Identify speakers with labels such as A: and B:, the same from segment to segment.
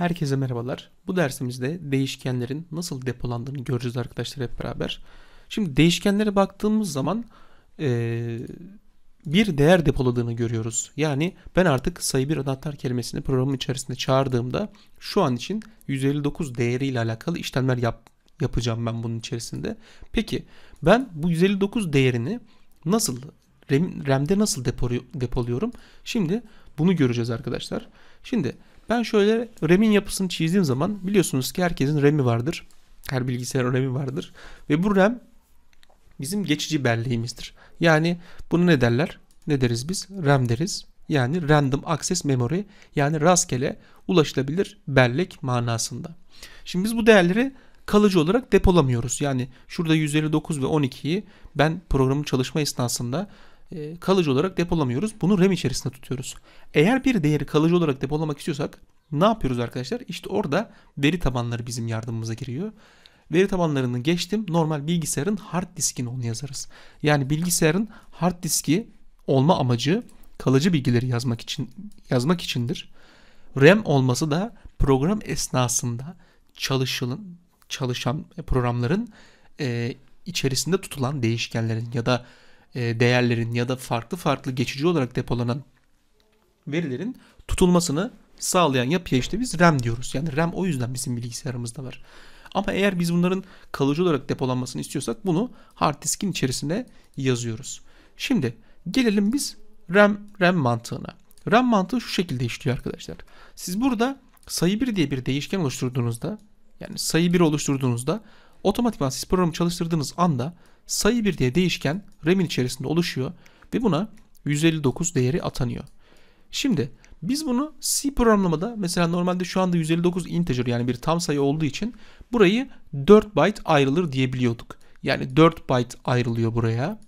A: Herkese merhabalar. Bu dersimizde değişkenlerin nasıl depolandığını göreceğiz arkadaşlar hep beraber. Şimdi değişkenlere baktığımız zaman ee, bir değer depoladığını görüyoruz. Yani ben artık sayı bir anahtar kelimesini programın içerisinde çağırdığımda şu an için 159 değeriyle alakalı işlemler yap, yapacağım ben bunun içerisinde. Peki ben bu 159 değerini nasıl RAM, RAM'de nasıl depo, depoluyorum? Şimdi bunu göreceğiz arkadaşlar. Şimdi ben şöyle RAM'in yapısını çizdiğim zaman biliyorsunuz ki herkesin RAM'i vardır. Her bilgisayarın RAM'i vardır. Ve bu RAM bizim geçici belleğimizdir. Yani bunu ne derler? Ne deriz biz? RAM deriz. Yani Random Access Memory yani rastgele ulaşılabilir bellek manasında. Şimdi biz bu değerleri kalıcı olarak depolamıyoruz. Yani şurada 159 ve 12'yi ben programın çalışma esnasında e, kalıcı olarak depolamıyoruz. Bunu RAM içerisinde tutuyoruz. Eğer bir değeri kalıcı olarak depolamak istiyorsak ne yapıyoruz arkadaşlar? İşte orada veri tabanları bizim yardımımıza giriyor. Veri tabanlarını geçtim. Normal bilgisayarın hard diskini onu yazarız. Yani bilgisayarın hard diski olma amacı kalıcı bilgileri yazmak için yazmak içindir. RAM olması da program esnasında çalışılan çalışan programların e, içerisinde tutulan değişkenlerin ya da e, değerlerin ya da farklı farklı geçici olarak depolanan verilerin tutulmasını sağlayan yapıya işte biz RAM diyoruz. Yani RAM o yüzden bizim bilgisayarımızda var. Ama eğer biz bunların kalıcı olarak depolanmasını istiyorsak bunu hard diskin içerisine yazıyoruz. Şimdi gelelim biz RAM RAM mantığına. RAM mantığı şu şekilde işliyor arkadaşlar. Siz burada sayı 1 diye bir değişken oluşturduğunuzda yani sayı 1 oluşturduğunuzda otomatikman siz programı çalıştırdığınız anda sayı 1 diye değişken remin içerisinde oluşuyor ve buna 159 değeri atanıyor. Şimdi biz bunu C programlamada mesela normalde şu anda 159 integer yani bir tam sayı olduğu için burayı 4 byte ayrılır diyebiliyorduk. Yani 4 byte ayrılıyor buraya.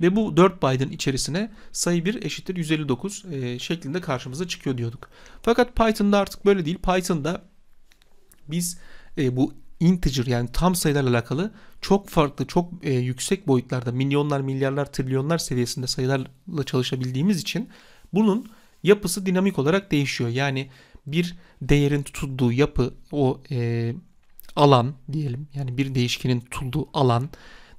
A: Ve bu 4 byte'ın içerisine sayı 1 eşittir 159 e, şeklinde karşımıza çıkıyor diyorduk. Fakat Python'da artık böyle değil. Python'da biz e, bu integer yani tam sayılarla alakalı çok farklı, çok e, yüksek boyutlarda milyonlar, milyarlar, trilyonlar seviyesinde sayılarla çalışabildiğimiz için bunun yapısı dinamik olarak değişiyor. Yani bir değerin tutulduğu yapı o e, alan diyelim yani bir değişkenin tutulduğu alan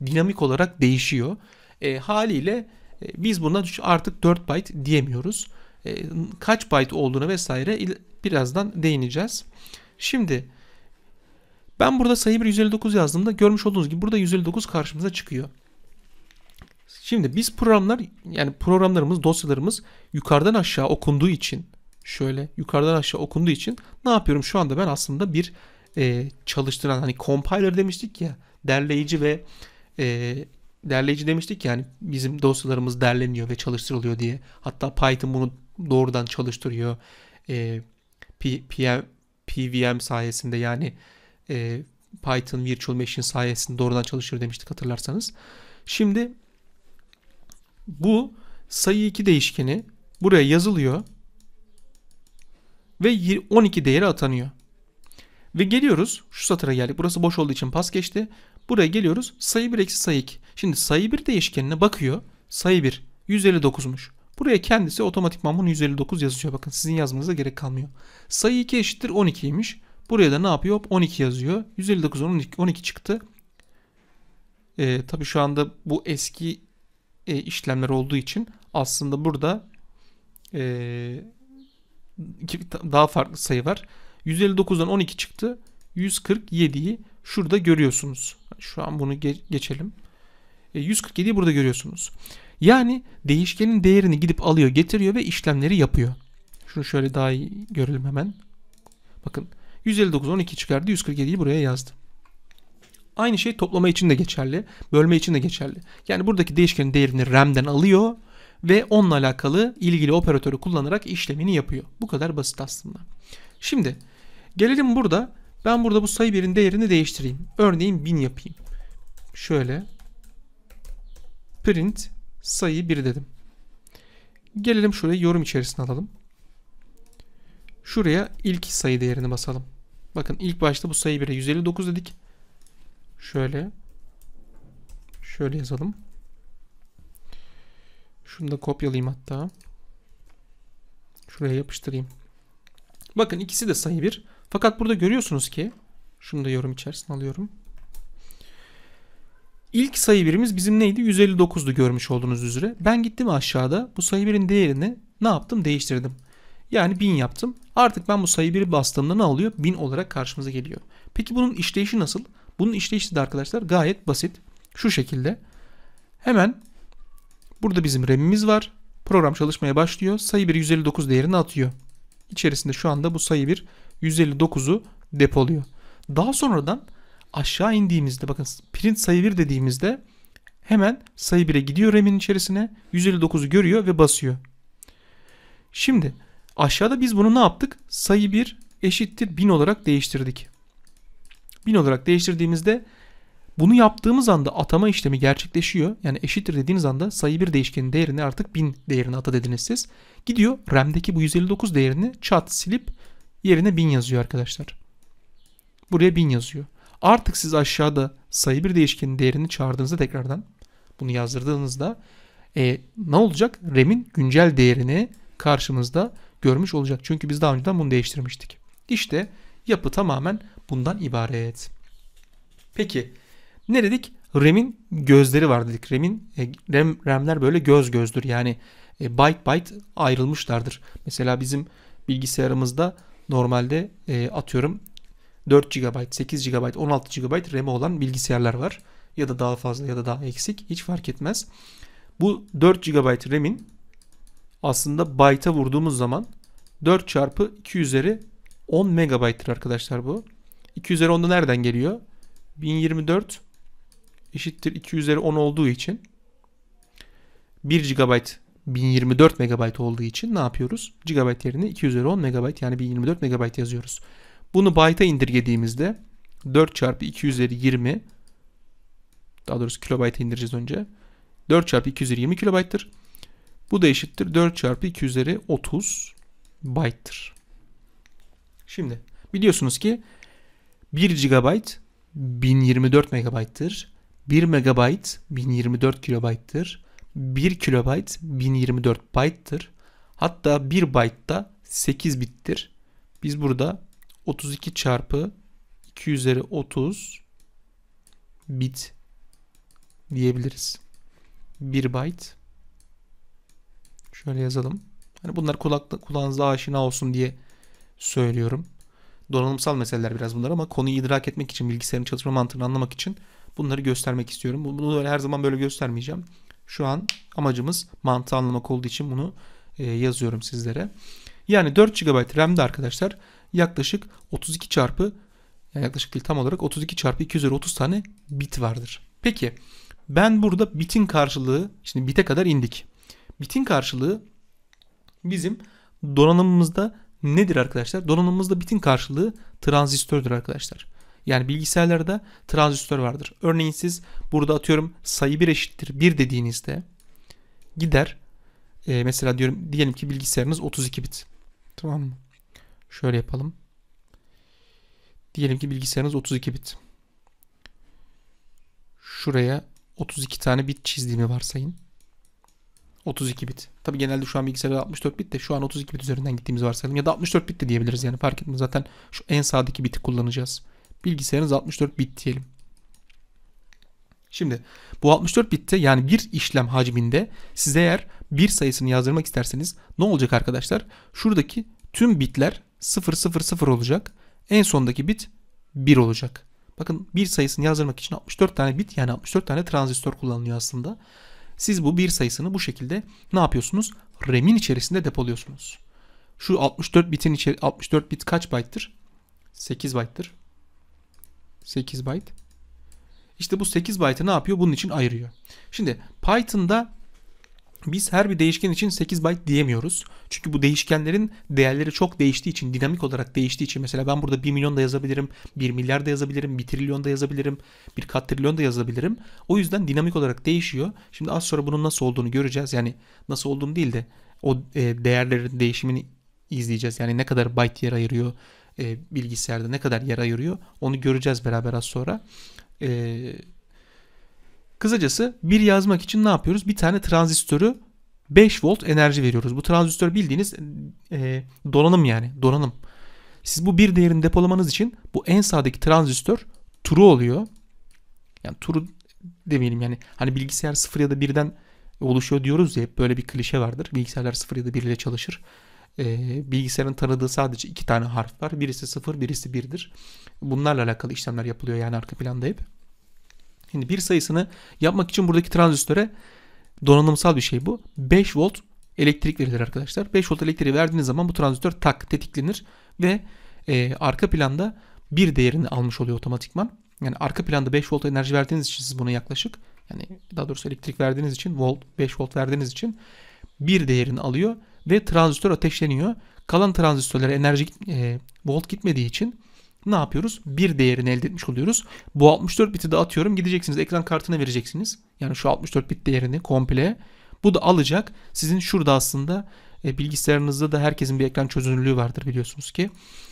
A: dinamik olarak değişiyor. E, haliyle e, biz buna artık 4 byte diyemiyoruz. E, kaç byte olduğunu vesaire birazdan değineceğiz. Şimdi ben burada sayı 1 159 yazdığımda görmüş olduğunuz gibi burada 159 karşımıza çıkıyor. Şimdi biz programlar yani programlarımız dosyalarımız yukarıdan aşağı okunduğu için şöyle yukarıdan aşağı okunduğu için ne yapıyorum şu anda ben aslında bir e, çalıştıran hani compiler demiştik ya derleyici ve e, derleyici demiştik yani bizim dosyalarımız derleniyor ve çalıştırılıyor diye. Hatta Python bunu doğrudan çalıştırıyor. E, P, PM, PVM sayesinde yani e, Python Virtual Machine sayesinde doğrudan çalışır demiştik hatırlarsanız. Şimdi bu sayı 2 değişkeni buraya yazılıyor ve 12 değeri atanıyor. Ve geliyoruz şu satıra geldik. Burası boş olduğu için pas geçti. Buraya geliyoruz. Sayı 1 eksi sayı 2. Şimdi sayı 1 değişkenine bakıyor. Sayı 1 159'muş. Buraya kendisi otomatikman bunu 159 yazıyor. Bakın sizin yazmanıza gerek kalmıyor. Sayı 2 eşittir 12'ymiş. Buraya da ne yapıyor? 12 yazıyor. 159 12, 12 çıktı. E, tabii şu anda bu eski e, işlemler olduğu için aslında burada e, daha farklı sayı var. 159'dan 12 çıktı. 147'yi şurada görüyorsunuz. Şu an bunu ge geçelim. E, 147'yi burada görüyorsunuz. Yani değişkenin değerini gidip alıyor, getiriyor ve işlemleri yapıyor. Şunu şöyle daha iyi görelim hemen. Bakın 159 12 çıkardı. 147'yi buraya yazdı. Aynı şey toplama için de geçerli. Bölme için de geçerli. Yani buradaki değişkenin değerini RAM'den alıyor ve onunla alakalı ilgili operatörü kullanarak işlemini yapıyor. Bu kadar basit aslında. Şimdi gelelim burada. Ben burada bu sayı birin değerini değiştireyim. Örneğin 1000 yapayım. Şöyle print sayı 1 dedim. Gelelim şuraya yorum içerisine alalım. Şuraya ilk sayı değerini basalım. Bakın ilk başta bu sayı 1'e 159 dedik. Şöyle. Şöyle yazalım. Şunu da kopyalayayım hatta. Şuraya yapıştırayım. Bakın ikisi de sayı 1. Fakat burada görüyorsunuz ki şunu da yorum içerisine alıyorum. İlk sayı birimiz bizim neydi? 159'du görmüş olduğunuz üzere. Ben gittim aşağıda bu sayı birin değerini ne yaptım? Değiştirdim. Yani 1000 yaptım. Artık ben bu sayı 1'i bastığımda ne alıyor? 1000 olarak karşımıza geliyor. Peki bunun işleyişi nasıl? Bunun işleyişi de arkadaşlar gayet basit. Şu şekilde. Hemen burada bizim remimiz var. Program çalışmaya başlıyor. Sayı 1 159 değerini atıyor. İçerisinde şu anda bu sayı 1 159'u depoluyor. Daha sonradan aşağı indiğimizde bakın print sayı 1 dediğimizde hemen sayı 1'e gidiyor RAM'in içerisine 159'u görüyor ve basıyor. Şimdi Aşağıda biz bunu ne yaptık? Sayı 1 eşittir 1000 olarak değiştirdik. 1000 olarak değiştirdiğimizde bunu yaptığımız anda atama işlemi gerçekleşiyor. Yani eşittir dediğiniz anda sayı 1 değişkenin değerini artık 1000 değerine ata dediniz siz. Gidiyor RAM'deki bu 159 değerini çat silip yerine 1000 yazıyor arkadaşlar. Buraya 1000 yazıyor. Artık siz aşağıda sayı 1 değişkenin değerini çağırdığınızda tekrardan bunu yazdırdığınızda e, ne olacak? RAM'in güncel değerini karşımızda görmüş olacak. Çünkü biz daha önceden bunu değiştirmiştik. İşte yapı tamamen bundan ibaret. Peki ne dedik? RAM'in gözleri var dedik. RAM'in e, RAM, RAM'ler böyle göz gözdür. Yani e, byte byte ayrılmışlardır. Mesela bizim bilgisayarımızda normalde e, atıyorum 4 GB, 8 GB, 16 GB RAM'i olan bilgisayarlar var. Ya da daha fazla ya da daha eksik hiç fark etmez. Bu 4 GB RAM'in aslında byte'a vurduğumuz zaman 4 çarpı 2 üzeri 10 megabayttır arkadaşlar bu. 2 üzeri 10'da nereden geliyor? 1024 eşittir 2 üzeri 10 olduğu için 1 GB 1024 MB olduğu için ne yapıyoruz? GB yerine 2 üzeri 10 MB yani 1024 MB yazıyoruz. Bunu byte'a indirgediğimizde 4 çarpı 2 üzeri 20 daha doğrusu kilobayta indireceğiz önce. 4 çarpı 2 20 kilobayttır. Bu da eşittir 4 çarpı 2 üzeri 30 byte'tır. Şimdi biliyorsunuz ki 1 GB 1024 MB'tır. 1 MB 1024 KB'tır. 1 KB 1024 byte'tır. Hatta 1 byte da 8 bittir. Biz burada 32 çarpı 2 üzeri 30 bit diyebiliriz. 1 byte Şöyle yazalım. Hani bunlar kulakta, kulağınızda aşina olsun diye söylüyorum. Donanımsal meseleler biraz bunlar ama konuyu idrak etmek için, bilgisayarın çalışma mantığını anlamak için bunları göstermek istiyorum. Bunu böyle her zaman böyle göstermeyeceğim. Şu an amacımız mantığı anlamak olduğu için bunu e, yazıyorum sizlere. Yani 4 GB RAM'de arkadaşlar yaklaşık 32 çarpı yani yaklaşık değil tam olarak 32 çarpı 2 30 tane bit vardır. Peki ben burada bitin karşılığı şimdi bite kadar indik. Bitin karşılığı bizim donanımımızda nedir arkadaşlar? Donanımımızda bitin karşılığı transistördür arkadaşlar. Yani bilgisayarlarda transistör vardır. Örneğin siz burada atıyorum sayı 1 eşittir 1 dediğinizde gider. E, mesela diyorum diyelim ki bilgisayarınız 32 bit. Tamam mı? Şöyle yapalım. Diyelim ki bilgisayarınız 32 bit. Şuraya 32 tane bit çizdiğimi varsayın. 32 bit. Tabi genelde şu an bilgisayarda 64 bit de şu an 32 bit üzerinden gittiğimiz varsayalım. Ya da 64 bit de diyebiliriz yani fark etmez. Zaten şu en sağdaki biti kullanacağız. Bilgisayarınız 64 bit diyelim. Şimdi bu 64 bitte yani bir işlem hacminde size eğer bir sayısını yazdırmak isterseniz ne olacak arkadaşlar? Şuradaki tüm bitler 0 0 0 olacak. En sondaki bit 1 olacak. Bakın bir sayısını yazdırmak için 64 tane bit yani 64 tane transistör kullanılıyor aslında. Siz bu bir sayısını bu şekilde ne yapıyorsunuz? RAM'in içerisinde depoluyorsunuz. Şu 64 bitin içeri 64 bit kaç byte'tır? 8 byte'tır. 8 byte. İşte bu 8 byte'ı ne yapıyor? Bunun için ayırıyor. Şimdi Python'da biz her bir değişken için 8 byte diyemiyoruz. Çünkü bu değişkenlerin değerleri çok değiştiği için, dinamik olarak değiştiği için mesela ben burada 1 milyon da yazabilirim, 1 milyar da yazabilirim, 1 trilyon da yazabilirim, 1 kat trilyon da yazabilirim. O yüzden dinamik olarak değişiyor. Şimdi az sonra bunun nasıl olduğunu göreceğiz. Yani nasıl olduğunu değil de o e, değerlerin değişimini izleyeceğiz. Yani ne kadar byte yer ayırıyor e, bilgisayarda, ne kadar yer ayırıyor onu göreceğiz beraber az sonra. Eee Kısacası bir yazmak için ne yapıyoruz? Bir tane transistörü 5 volt enerji veriyoruz. Bu transistör bildiğiniz e, donanım yani donanım. Siz bu bir değerini depolamanız için bu en sağdaki transistör true oluyor. Yani true demeyelim yani hani bilgisayar 0 ya da 1'den oluşuyor diyoruz ya hep böyle bir klişe vardır. Bilgisayarlar 0 ya da 1 ile çalışır. E, bilgisayarın tanıdığı sadece iki tane harf var. Birisi 0 birisi 1'dir. Bunlarla alakalı işlemler yapılıyor yani arka planda hep. Şimdi bir sayısını yapmak için buradaki tranzistöre donanımsal bir şey bu. 5 volt elektrik verilir arkadaşlar. 5 volt elektriği verdiğiniz zaman bu transistör tak tetiklenir ve e, arka planda bir değerini almış oluyor otomatikman. Yani arka planda 5 volt enerji verdiğiniz için siz buna yaklaşık yani daha doğrusu elektrik verdiğiniz için volt 5 volt verdiğiniz için bir değerini alıyor ve transistör ateşleniyor. Kalan transistörlere enerji e, volt gitmediği için ne yapıyoruz? Bir değerini elde etmiş oluyoruz. Bu 64 biti de atıyorum. Gideceksiniz ekran kartına vereceksiniz. Yani şu 64 bit değerini komple. Bu da alacak. Sizin şurada aslında e, bilgisayarınızda da herkesin bir ekran çözünürlüğü vardır biliyorsunuz ki.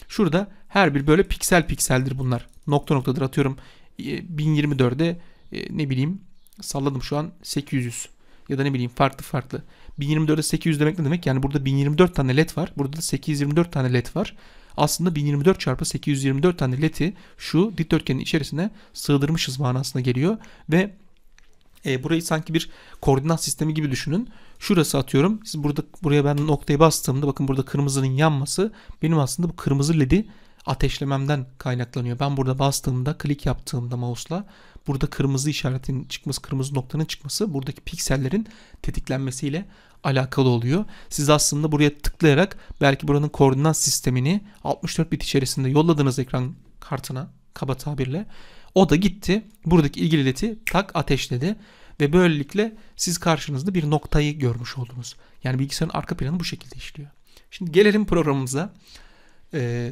A: Şurada her bir böyle piksel pikseldir bunlar. Nokta noktadır atıyorum. E, 1024'e e, ne bileyim salladım şu an 800 ya da ne bileyim farklı farklı. 1024'e 800 demek ne demek? Yani burada 1024 tane led var. Burada da 824 tane led var aslında 1024 çarpı 824 tane ledi şu dikdörtgenin içerisine sığdırmışız manasına geliyor ve e, burayı sanki bir koordinat sistemi gibi düşünün. Şurası atıyorum. Siz burada buraya ben noktayı bastığımda bakın burada kırmızının yanması benim aslında bu kırmızı ledi ateşlememden kaynaklanıyor. Ben burada bastığımda, klik yaptığımda mouse'la burada kırmızı işaretin çıkması, kırmızı noktanın çıkması buradaki piksellerin tetiklenmesiyle alakalı oluyor. Siz aslında buraya tıklayarak belki buranın koordinat sistemini 64 bit içerisinde yolladığınız ekran kartına kaba tabirle o da gitti. Buradaki ilgili leti tak ateşledi ve böylelikle siz karşınızda bir noktayı görmüş oldunuz. Yani bilgisayarın arka planı bu şekilde işliyor. Şimdi gelelim programımıza. Ee,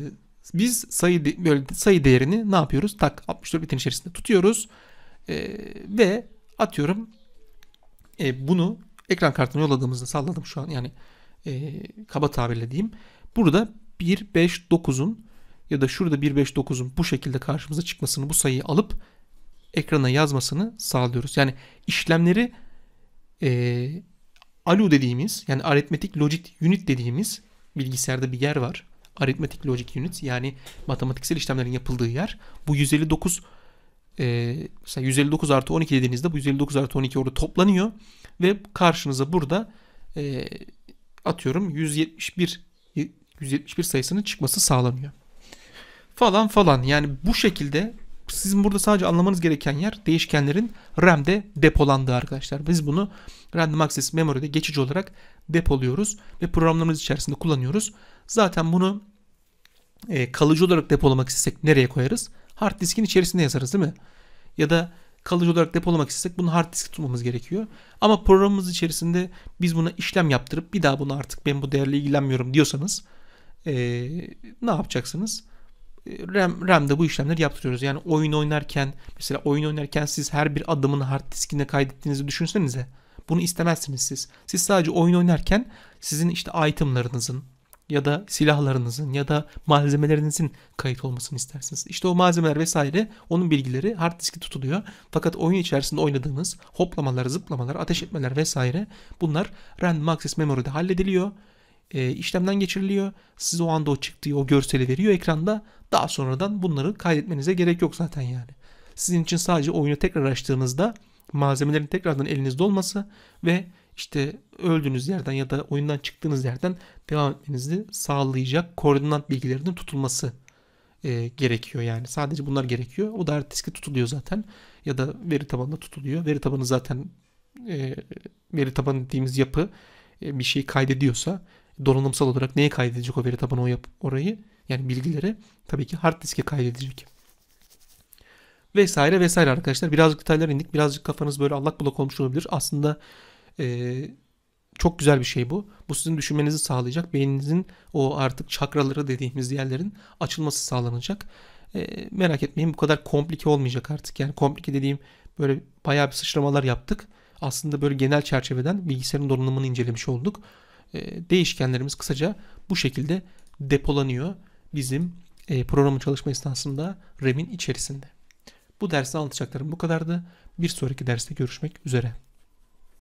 A: biz sayı böyle sayı değerini ne yapıyoruz? Tak 64 bitin içerisinde tutuyoruz. E, ve atıyorum e, bunu ekran kartına yolladığımızda salladım şu an yani e, kaba tabirle diyeyim. Burada 159'un ya da şurada 159'un bu şekilde karşımıza çıkmasını bu sayıyı alıp ekrana yazmasını sağlıyoruz. Yani işlemleri e, ALU dediğimiz yani aritmetik logic unit dediğimiz bilgisayarda bir yer var. Arithmetic Logic Unit yani matematiksel işlemlerin yapıldığı yer. Bu 159 e, mesela 159 artı 12 dediğinizde bu 159 artı 12 orada toplanıyor ve karşınıza burada e, atıyorum 171 171 sayısının çıkması sağlanıyor. Falan falan yani bu şekilde sizin burada sadece anlamanız gereken yer değişkenlerin RAM'de depolandığı arkadaşlar. Biz bunu Random Access Memory'de geçici olarak depoluyoruz ve programlarımız içerisinde kullanıyoruz. Zaten bunu e, kalıcı olarak depolamak istesek nereye koyarız? Hard diskin içerisinde yazarız değil mi? Ya da kalıcı olarak depolamak istesek bunu hard disk tutmamız gerekiyor. Ama programımız içerisinde biz buna işlem yaptırıp bir daha bunu artık ben bu değerle ilgilenmiyorum diyorsanız e, ne yapacaksınız? E, RAM, RAM'de bu işlemleri yaptırıyoruz. Yani oyun oynarken mesela oyun oynarken siz her bir adımını hard diskine kaydettiğinizi düşünsenize. Bunu istemezsiniz siz. Siz sadece oyun oynarken sizin işte itemlarınızın ya da silahlarınızın ya da malzemelerinizin kayıt olmasını istersiniz. İşte o malzemeler vesaire onun bilgileri hard diskte tutuluyor. Fakat oyun içerisinde oynadığınız hoplamalar, zıplamalar, ateş etmeler vesaire bunlar random access memory'de hallediliyor. E, işlemden geçiriliyor. Siz o anda o çıktığı o görseli veriyor ekranda. Daha sonradan bunları kaydetmenize gerek yok zaten yani. Sizin için sadece oyunu tekrar açtığınızda malzemelerin tekrardan elinizde olması ve işte öldüğünüz yerden ya da oyundan çıktığınız yerden devam etmenizi sağlayacak koordinat bilgilerinin tutulması e, gerekiyor yani. Sadece bunlar gerekiyor. O da hard diske tutuluyor zaten ya da veri tabanında tutuluyor. Veri tabanı zaten e, veri tabanı dediğimiz yapı e, bir şeyi kaydediyorsa donanımsal olarak neye kaydedecek o veri tabanı o yap orayı yani bilgileri tabii ki hard diske kaydedecek. Vesaire vesaire arkadaşlar. Birazcık detaylar indik. Birazcık kafanız böyle allak bullak olmuş olabilir. Aslında e, çok güzel bir şey bu. Bu sizin düşünmenizi sağlayacak. Beyninizin o artık çakraları dediğimiz yerlerin açılması sağlanacak. E, merak etmeyin bu kadar komplike olmayacak artık. Yani komplike dediğim böyle bayağı bir sıçramalar yaptık. Aslında böyle genel çerçeveden bilgisayarın donanımını incelemiş olduk. E, değişkenlerimiz kısaca bu şekilde depolanıyor bizim e, programın çalışma esnasında RAM'in içerisinde. Bu derste anlatacaklarım bu kadardı. Bir sonraki derste görüşmek üzere.